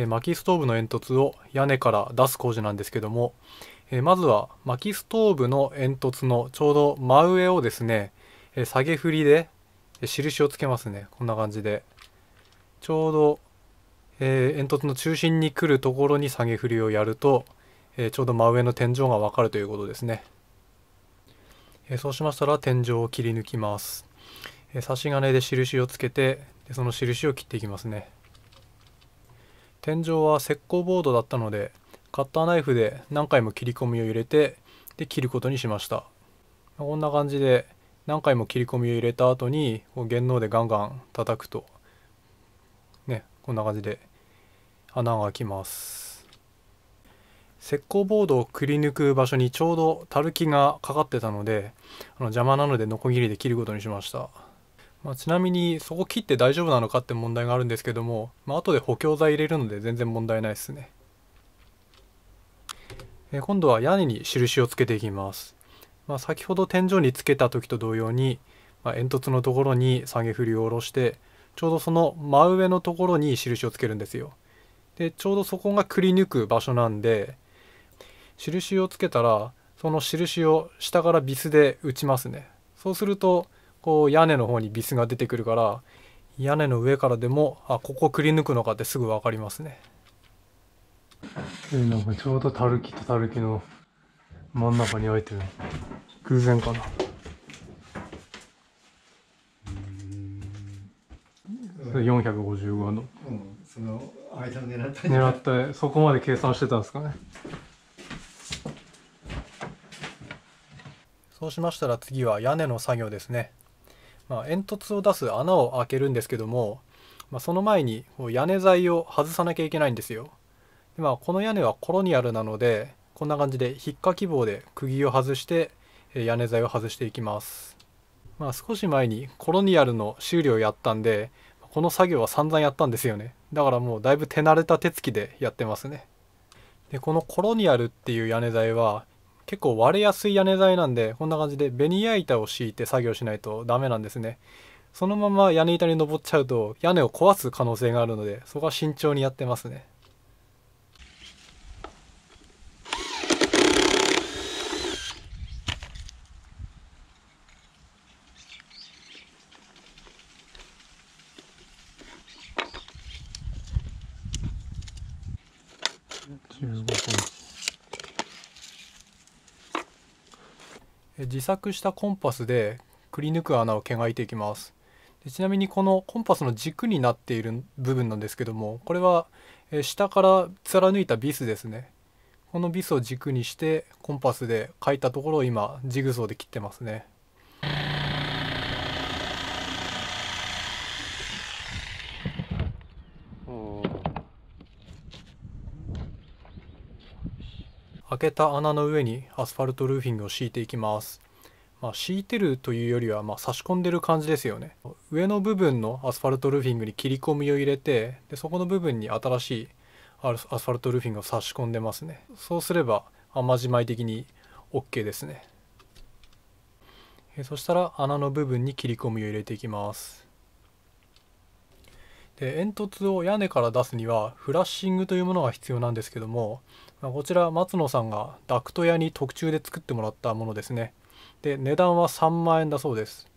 え薪ストーブの煙突を屋根から出す工事なんですけども、えまずは薪ストーブの煙突のちょうど真上をですね、え下げ振りで印をつけますねこんな感じでちょうど、えー、煙突の中心に来るところに下げ振りをやると、えー、ちょうど真上の天井がわかるということですね、えー、そうしましたら天井を切り抜きます、え差し金で印をつけてでその印を切っていきますね天井は石膏ボードだったのでカッターナイフで何回も切り込みを入れてで切ることにしましたこんな感じで何回も切り込みを入れた後にこう原能でガンガン叩くとねこんな感じで穴が開きます石膏ボードをくり抜く場所にちょうどたるきがかかってたのであの邪魔なのでノコギリで切ることにしましたまあ、ちなみにそこ切って大丈夫なのかって問題があるんですけども、まあ後で補強材入れるので全然問題ないですね、えー、今度は屋根に印をつけていきます、まあ、先ほど天井につけた時と同様に、まあ、煙突のところに下げ振りを下ろしてちょうどその真上のところに印をつけるんですよでちょうどそこがくり抜く場所なんで印をつけたらその印を下からビスで打ちますねそうするとこう屋根の方にビスが出てくるから屋根の上からでもあここくり抜くのかってすぐ分かりますねなんかちょうどたるきとたるきの真ん中に開いてる偶然かなそれ455の、うん、その間を狙った狙ったそこまで計算してたんですかねそうしましたら次は屋根の作業ですねまあ、煙突を出す穴を開けるんですけども、まあ、その前に屋根材を外さなきゃいけないんですよ。でまあ、この屋根はコロニアルなのでこんな感じで引っかき棒で釘を外して屋根材を外していきます。まあ、少し前にコロニアルの修理をやったんでこの作業は散々やったんですよねだからもうだいぶ手慣れた手つきでやってますねでこのコロニアルっていう屋根材は結構割れやすい屋根材なんでこんな感じでベニヤ板を敷いて作業しないとダメなんですねそのまま屋根板に登っちゃうと屋根を壊す可能性があるのでそこは慎重にやってますね自作したコンパスでくり抜く穴を毛がいていきますでちなみにこのコンパスの軸になっている部分なんですけどもこれは下から貫いたビスですねこのビスを軸にしてコンパスで描いたところを今ジグソーで切ってますねお開けた穴の上にアスファルトルーフィングを敷いていきます。まあ、敷いてるというよりは、まあ、差し込んでる感じですよね。上の部分のアスファルトルーフィングに切り込みを入れて、でそこの部分に新しいアスファルトルーフィングを差し込んでますね。そうすれば甘じまい的に OK ですね。えそしたら穴の部分に切り込みを入れていきます。で煙突を屋根から出すにはフラッシングというものが必要なんですけどもこちら松野さんがダクト屋に特注で作ってもらったものですねで値段は3万円だそうです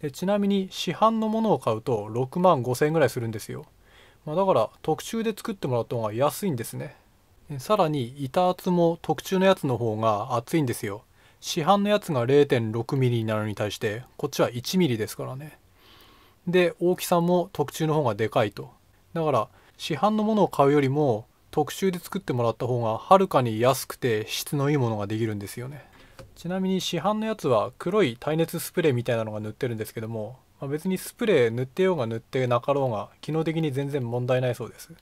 でちなみに市販のものを買うと6万5千円ぐらいするんですよ、まあ、だから特注で作ってもらった方が安いんですねさらに板厚も特注のやつの方が厚いんですよ市販のやつが 0.6mm なのに対してこっちは 1mm ですからねで大きさも特注の方がでかいとだから市販のものを買うよりも特集で作ってもらった方がはるかに安くて質のいいものができるんですよねちなみに市販のやつは黒い耐熱スプレーみたいなのが塗ってるんですけども、まあ、別にスプレー塗ってようが塗ってなかろうが機能的に全然問題ないそうです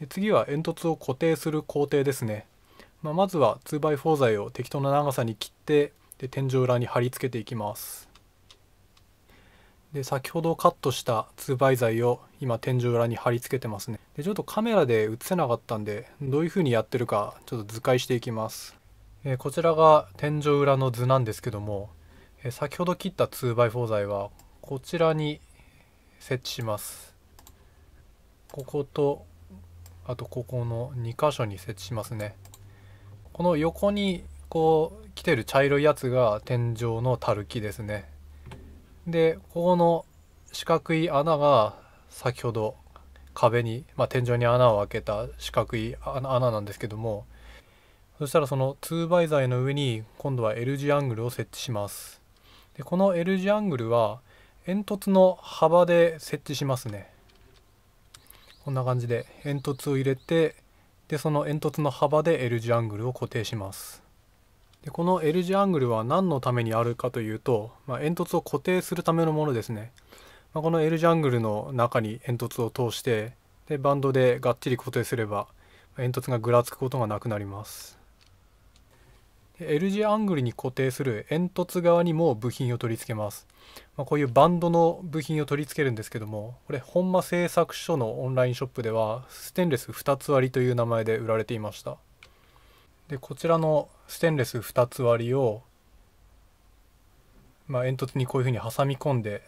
で次は煙突を固定する工程ですね、まあ、まずは 2x4 材を適当な長さに切ってで天井裏に貼り付けていきますで先ほどカットした2倍材を今天井裏に貼り付けてますねでちょっとカメラで映せなかったんでどういう風にやってるかちょっと図解していきます、えー、こちらが天井裏の図なんですけども、えー、先ほど切った2ォ4材はこちらに設置しますこことあとここの2箇所に設置しますねこの横にこう来てる茶色いやつが天井のたるきですねでここの四角い穴が先ほど壁に、まあ、天井に穴を開けた四角い穴なんですけどもそしたらその 2x 材の上に今度は L 字アングルを設置しますでこの L 字アングルは煙突の幅で設置しますねこんな感じで煙突を入れてでその煙突の幅で L 字アングルを固定しますでこの L 字アングルは何のためにあるかというと、まあ、煙突を固定するためのものですね、まあ、この L 字アングルの中に煙突を通してでバンドでがっちり固定すれば煙突がぐらつくことがなくなります L 字アングルに固定する煙突側にも部品を取り付けます、まあ、こういうバンドの部品を取り付けるんですけどもこれ本間製作所のオンラインショップではステンレス2つ割りという名前で売られていましたでこちらのステンレス2つ割りを、まあ、煙突にこういうふうに挟み込んで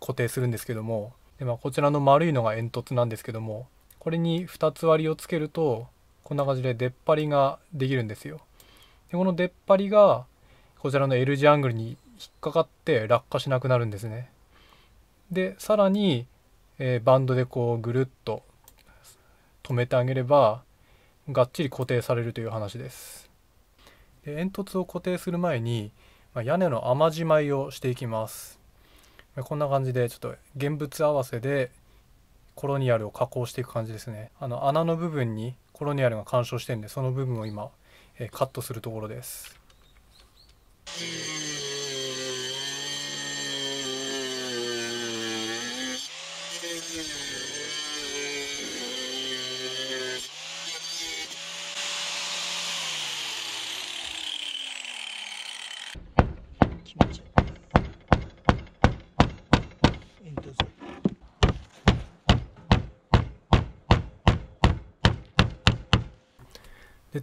固定するんですけどもで、まあ、こちらの丸いのが煙突なんですけどもこれに2つ割りをつけるとこんな感じで出っ張りができるんですよ。でこの出っ張りがこちらの L 字アングルに引っかかって落下しなくなるんですね。でさらに、えー、バンドでこうぐるっと止めてあげればがっちり固定されるという話ですで煙突を固定する前に、まあ、屋根の雨じまいをしていきますこんな感じでちょっと現物合わせでコロニアルを加工していく感じですねあの穴の部分にコロニアルが干渉してるんでその部分を今、えー、カットするところです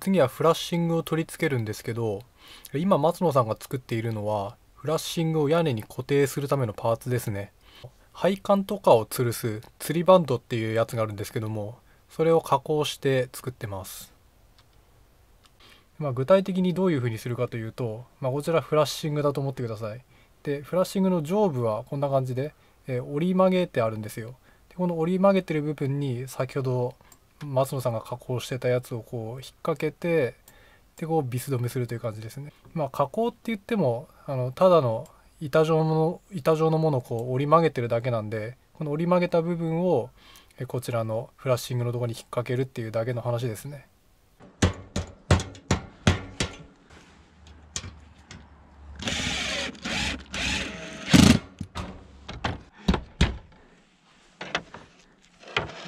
次はフラッシングを取り付けるんですけど今松野さんが作っているのはフラッシングを屋根に固定するためのパーツですね配管とかを吊るす吊りバンドっていうやつがあるんですけどもそれを加工して作ってますまあ、具体的にどういうふうにするかというと、まあ、こちらフラッシングだと思ってくださいでフラッシングの上部はこんな感じで、えー、折り曲げてあるんですよでこの折り曲げてる部分に先ほど松野さんが加工してたやつをこう引っ掛けてでこうビス止めするという感じですね。まあ、加工って言ってもあのただの板状の板状のものをこう折り曲げてるだけなんでこの折り曲げた部分をこちらのフラッシングのとこに引っ掛けるっていうだけの話ですね。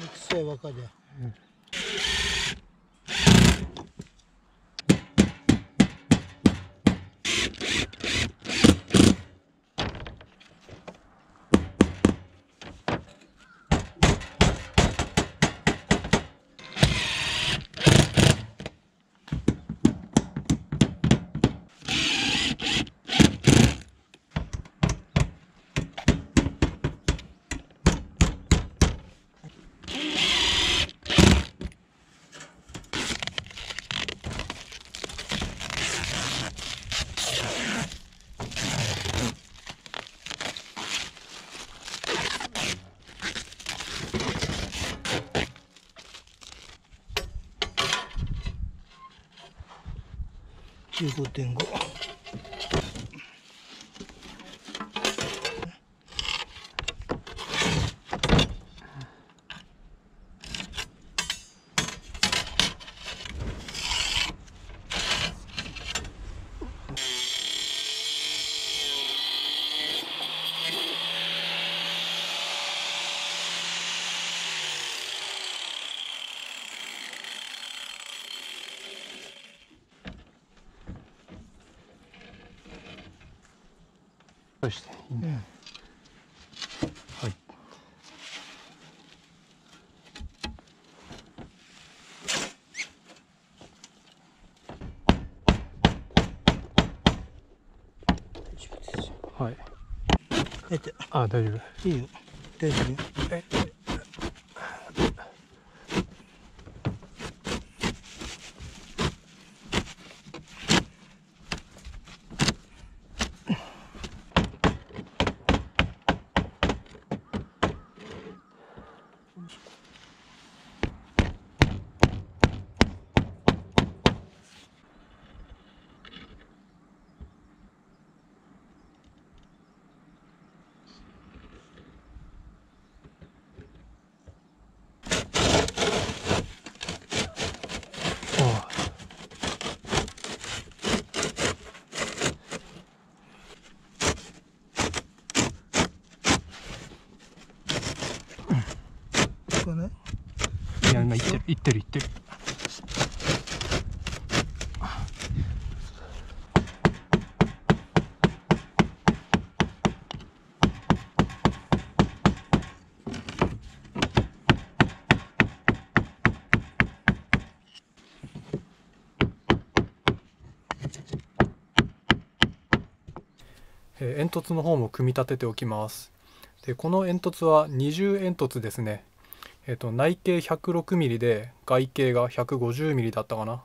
くせえ若 Mm. 15.5そしていいうん、はいはいあ大丈夫いいよ大丈夫え行ってる行ってる煙突の方も組み立てておきますでこの煙突は二重煙突ですねえっと、内径 106mm で外径が 150mm だったかな。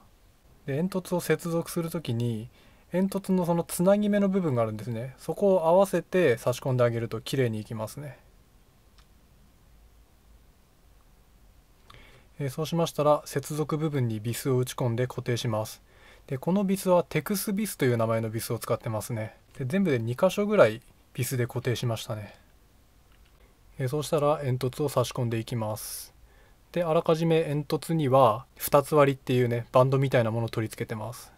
で煙突を接続する時に煙突のそのつなぎ目の部分があるんですねそこを合わせて差し込んであげると綺麗にいきますね、えそうしましたら接続部分にビスを打ち込んで固定しますでこのビスはテクスビスという名前のビスを使ってますねで全部で2箇所ぐらいビスで固定しましたねえそうしたら煙突を差し込んでいきますであらかじめ煙突には2つ割りっていうねバンドみたいなものを取り付けてます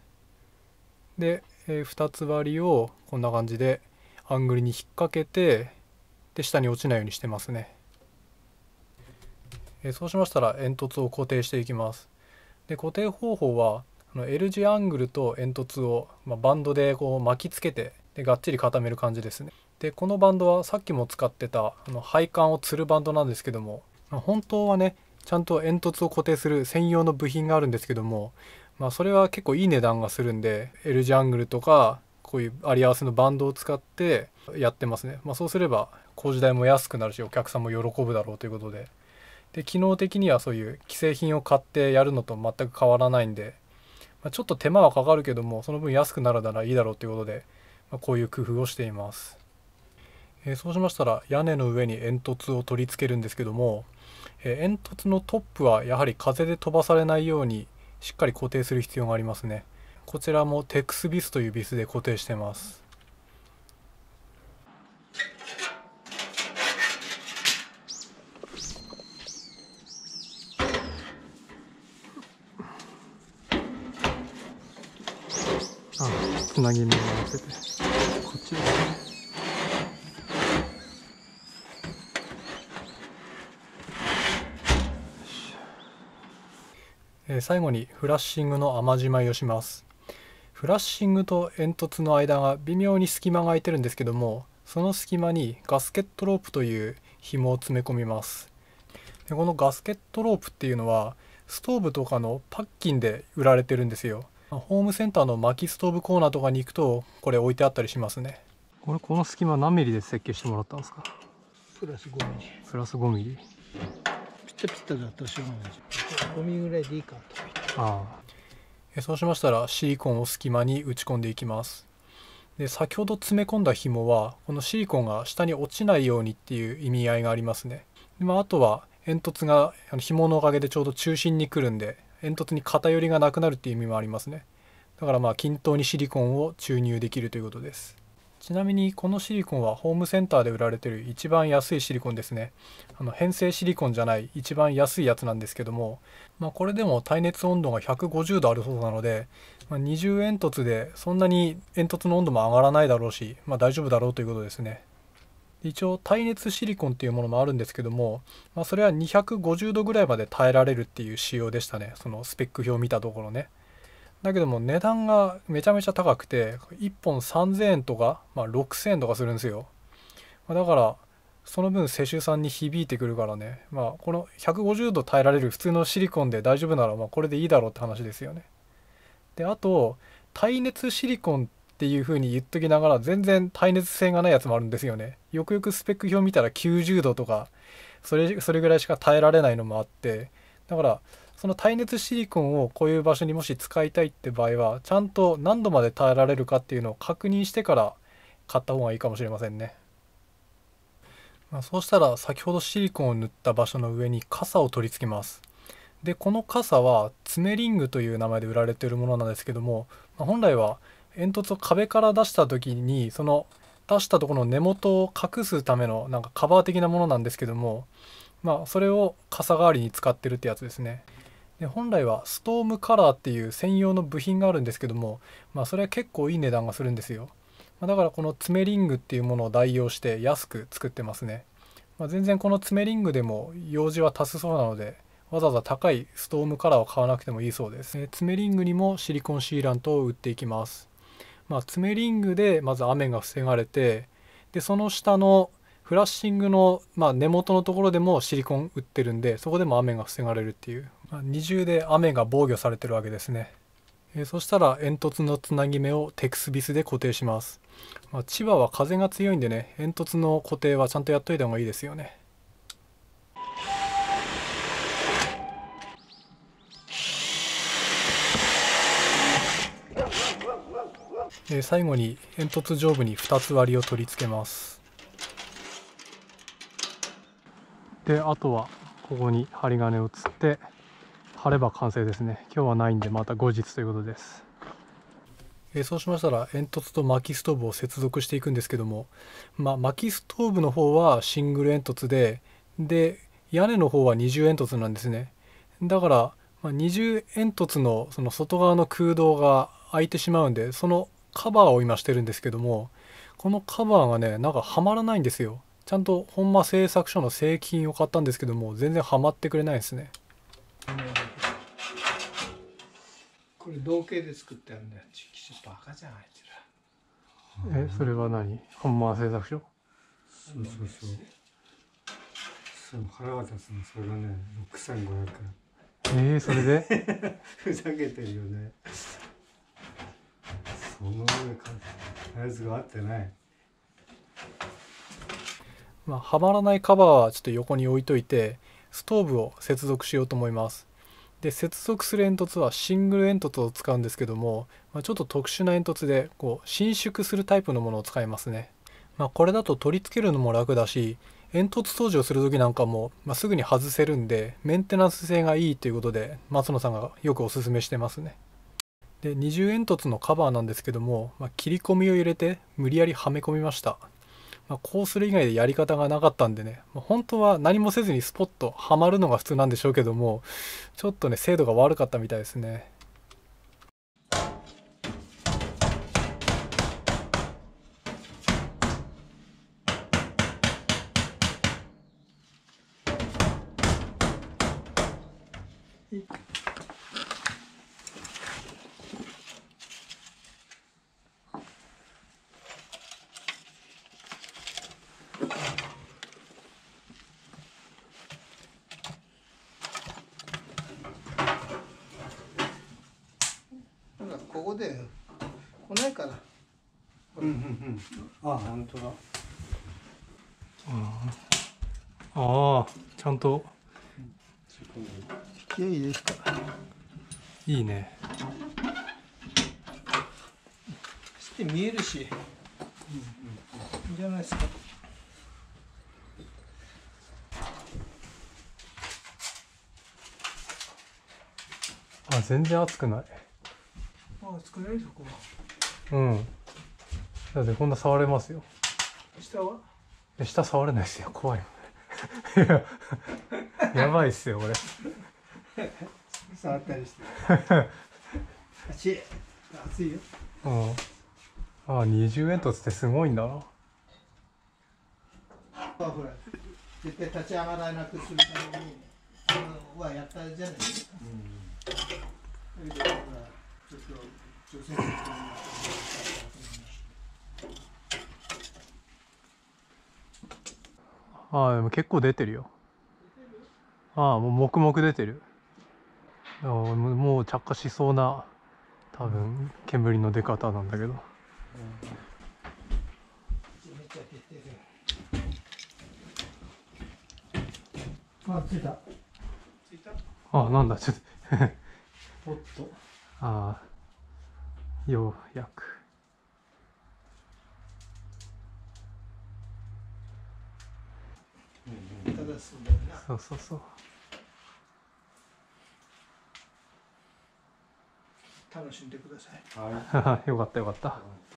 で、え2つ割りをこんな感じでアングルに引っ掛けてで下に落ちないようにしてますね、えそうしましたら煙突を固定していきますで固定方法はあの L 字アングルと煙突を、まあ、バンドでこう巻きつけてでがっちり固める感じですねでこのバンドはさっきも使ってたあの配管を吊るバンドなんですけども、ま本当はねちゃんと煙突を固定する専用の部品があるんですけども、まあ、それは結構いい値段がするんで L ジャングルとかこういうあり合わせのバンドを使ってやってますね、まあ、そうすれば工事代も安くなるしお客さんも喜ぶだろうということでで機能的にはそういう既製品を買ってやるのと全く変わらないんで、まあ、ちょっと手間はかかるけどもその分安くなるならいいだろうということで、まこういう工夫をしています。えー、そうしましたら屋根の上に煙突を取り付けるんですけども、えー、煙突のトップはやはり風で飛ばされないようにしっかり固定する必要がありますねこちらもテックスビスというビスで固定してますあつなぎ目を合わせてこっちですねえ最後にフラッシングの甘じまいをしますフラッシングと煙突の間が微妙に隙間が空いてるんですけどもその隙間にガスケットロープという紐を詰め込みますでこのガスケットロープっていうのはストーブとかのパッキンで売られてるんですよホームセンターの薪ストーブコーナーとかに行くとこれ置いてあったりしますねこれこの隙間何ミリで設計してもらったんですかプラス5ミリプラス5ミリちょっとだったらしょうがいミぐらいでいいかとああそうしましたらシリコンを隙間に打ち込んでいきますで先ほど詰め込んだ紐はこのシリコンが下に落ちないようにっていう意味合いがありますねで、まあ、あとは煙突が紐のおかげでちょうど中心に来るんで煙突に偏りがなくなるっていう意味もありますねだからまあ均等にシリコンを注入できるということですちなみにこのシリコンはホームセンターで売られてる一番安いシリコンですね。あの変成シリコンじゃない一番安いやつなんですけども、まあ、これでも耐熱温度が150度あるそうなので、まあ、20煙突でそんなに煙突の温度も上がらないだろうし、まあ、大丈夫だろうということですね。一応耐熱シリコンっていうものもあるんですけども、まあ、それは250度ぐらいまで耐えられるっていう仕様でしたねそのスペック表を見たところね。だけども値段がめちゃめちゃ高くて1本3000円とか、まあ、6000円とかするんですよだからその分世襲さんに響いてくるからねまあこの150度耐えられる普通のシリコンで大丈夫ならまあこれでいいだろうって話ですよねであと耐熱シリコンっていう風に言っときながら全然耐熱性がないやつもあるんですよねよくよくスペック表見たら90度とかそれそれぐらいしか耐えられないのもあってだからその耐熱シリコンをこういう場所にもし使いたいって場合はちゃんと何度まで耐えられるかっていうのを確認してから買った方がいいかもしれませんね、まあ、そうしたら先ほどシリコンを塗った場所の上に傘を取り付けますでこの傘は爪リングという名前で売られているものなんですけども、まあ、本来は煙突を壁から出した時にその出したところの根元を隠すためのなんかカバー的なものなんですけどもまあそれを傘代わりに使ってるってやつですねで本来はストームカラーっていう専用の部品があるんですけども、まあ、それは結構いい値段がするんですよ、まあ、だからこの爪リングっていうものを代用して安く作ってますね、まあ、全然この爪リングでも用事は足すそうなのでわざわざ高いストームカラーを買わなくてもいいそうです、え爪リングにもシリコンシーラントを打っていきます、まあ、爪リングでまず雨が防がれてでその下のフラッシングの、まあ、根元のところでもシリコン売ってるんでそこでも雨が防がれるっていう二重で雨が防御されてるわけですね、えー、そしたら煙突のつなぎ目をテクスビスで固定します、まあ、千葉は風が強いんでね煙突の固定はちゃんとやっといた方がいいですよねえー、最後に煙突上部に2つ割りを取り付けますであとはここに針金をつって晴れば完成ですね今日はないんでまた後日ということです、えそうしましたら煙突と薪ストーブを接続していくんですけども、まあ、薪ストーブの方はシングル煙突でで屋根の方は二重煙突なんですねだから、まあ、二重煙突のその外側の空洞が開いてしまうんでそのカバーを今してるんですけどもこのカバーがねなんかはまらないんですよちゃんと本間製作所の製品を買ったんですけども全然はまってくれないですねこれ同型で作ってあるんだよバカじゃんあいつらえそれは何製作所そうそうそうそ腹のそれがね6500円えー、それで ふざけてるよねその上かが合ってないまあはまらないカバーはちょっと横に置いといてストーブを接続しようと思いますで接続する煙突はシングル煙突を使うんですけども、まあ、ちょっと特殊な煙突でこう伸縮するタイプのものを使いますね、まあ、これだと取り付けるのも楽だし煙突掃除をする時なんかも、まあ、すぐに外せるんでメンテナンス性がいいということで松野さんがよくおすすめしてますねで二重煙突のカバーなんですけども、ま切り込みを入れて無理やりはめ込みましたまあ、こうする以外でやり方がなかったんでね、まあ、本当は何もせずにスポッとハマるのが普通なんでしょうけども、ちょっとね、精度が悪かったみたいですね。こで来ないからうんうんうんあ本当だああちゃんと引いですかいいねして見えるし、うんうん、じゃないですかあ全然熱くない熱くないそこはうんだってこんな触れますよ下は下触れないですよ怖いやばいっすよこれ触ったりして熱い 熱いようんああ20円とつってすごいんだなほら絶対立ち上がらなくするためにうん、はやったじゃないですか、うん、だけどほらちょっとああでも結構出てるよああもう黙々出てるもう着火しそうな多分煙の出方なんだけど、うんあ、着いた。着いた。あ、なんだ、ちょっとおっと。ああ。ようやくそうそうそう楽しんでくださいはい よかったよかった、